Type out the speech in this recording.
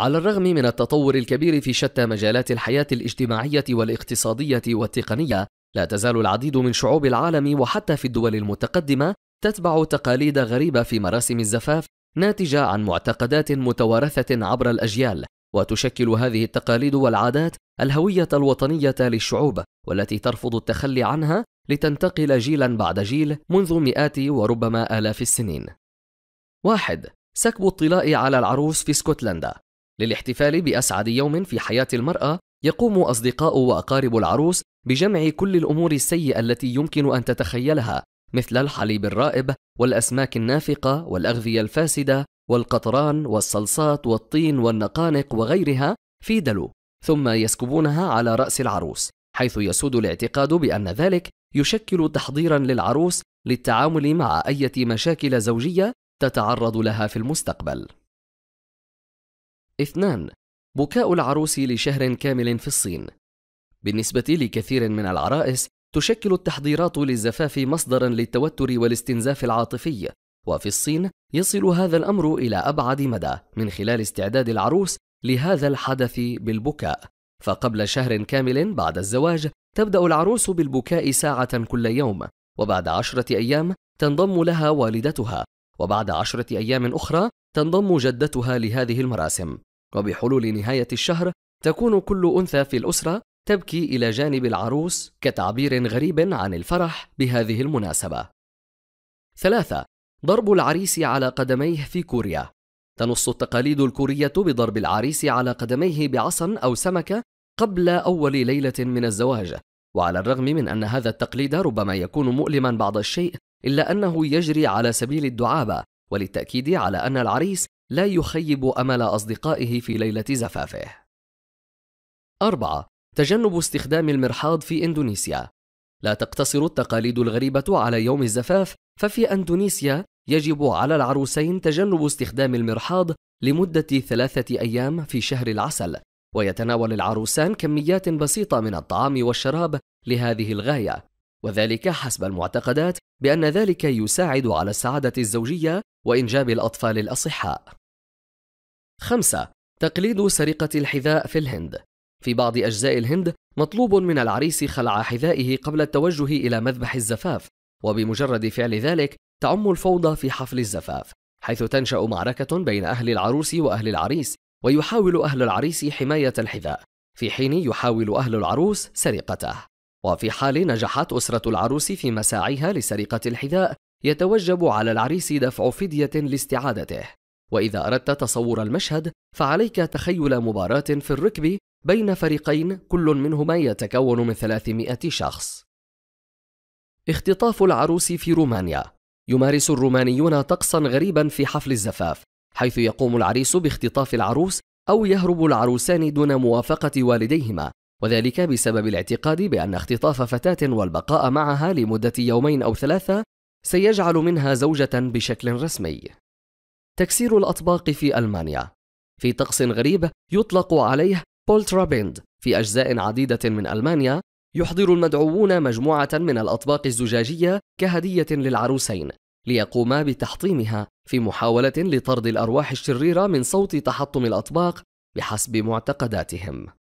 على الرغم من التطور الكبير في شتى مجالات الحياة الاجتماعية والاقتصادية والتقنية، لا تزال العديد من شعوب العالم وحتى في الدول المتقدمة تتبع تقاليد غريبة في مراسم الزفاف ناتجة عن معتقدات متوارثة عبر الأجيال، وتشكل هذه التقاليد والعادات الهوية الوطنية للشعوب، والتي ترفض التخلي عنها لتنتقل جيلا بعد جيل منذ مئات وربما آلاف السنين. واحد سكب الطلاء على العروس في اسكتلندا للاحتفال بأسعد يوم في حياة المرأة يقوم أصدقاء وأقارب العروس بجمع كل الأمور السيئة التي يمكن أن تتخيلها مثل الحليب الرائب والأسماك النافقة والأغذية الفاسدة والقطران والصلصات والطين والنقانق وغيرها في دلو ثم يسكبونها على رأس العروس حيث يسود الاعتقاد بأن ذلك يشكل تحضيرا للعروس للتعامل مع أي مشاكل زوجية تتعرض لها في المستقبل اثنان بكاء العروس لشهر كامل في الصين بالنسبة لكثير من العرائس تشكل التحضيرات للزفاف مصدرا للتوتر والاستنزاف العاطفي وفي الصين يصل هذا الأمر إلى أبعد مدى من خلال استعداد العروس لهذا الحدث بالبكاء فقبل شهر كامل بعد الزواج تبدأ العروس بالبكاء ساعة كل يوم وبعد عشرة أيام تنضم لها والدتها وبعد عشرة أيام أخرى تنضم جدتها لهذه المراسم وبحلول نهاية الشهر تكون كل أنثى في الأسرة تبكي إلى جانب العروس كتعبير غريب عن الفرح بهذه المناسبة. ثلاثة ضرب العريس على قدميه في كوريا تنص التقاليد الكورية بضرب العريس على قدميه بعصا أو سمكة قبل أول ليلة من الزواج وعلى الرغم من أن هذا التقليد ربما يكون مؤلما بعض الشيء إلا أنه يجري على سبيل الدعابة وللتأكيد على أن العريس لا يخيب أمل أصدقائه في ليلة زفافه. 4. تجنب استخدام المرحاض في إندونيسيا لا تقتصر التقاليد الغريبة على يوم الزفاف، ففي أندونيسيا يجب على العروسين تجنب استخدام المرحاض لمدة ثلاثة أيام في شهر العسل، ويتناول العروسان كميات بسيطة من الطعام والشراب لهذه الغاية، وذلك حسب المعتقدات بأن ذلك يساعد على السعادة الزوجية وإنجاب الأطفال الأصحاء. خمسة تقليد سرقة الحذاء في الهند في بعض أجزاء الهند مطلوب من العريس خلع حذائه قبل التوجه إلى مذبح الزفاف وبمجرد فعل ذلك تعم الفوضى في حفل الزفاف حيث تنشأ معركة بين أهل العروس وأهل العريس ويحاول أهل العريس حماية الحذاء في حين يحاول أهل العروس سرقته وفي حال نجحت أسرة العروس في مساعيها لسرقة الحذاء يتوجب على العريس دفع فدية لاستعادته واذا اردت تصور المشهد فعليك تخيل مباراه في الركب بين فريقين كل منهما يتكون من 300 شخص اختطاف العروس في رومانيا يمارس الرومانيون طقسا غريبا في حفل الزفاف حيث يقوم العريس باختطاف العروس او يهرب العروسان دون موافقه والديهما وذلك بسبب الاعتقاد بان اختطاف فتاه والبقاء معها لمده يومين او ثلاثه سيجعل منها زوجه بشكل رسمي تكسير الأطباق في ألمانيا في طقس غريب يطلق عليه بولترابيند في أجزاء عديدة من ألمانيا يحضر المدعوون مجموعة من الأطباق الزجاجية كهدية للعروسين ليقوما بتحطيمها في محاولة لطرد الأرواح الشريرة من صوت تحطم الأطباق بحسب معتقداتهم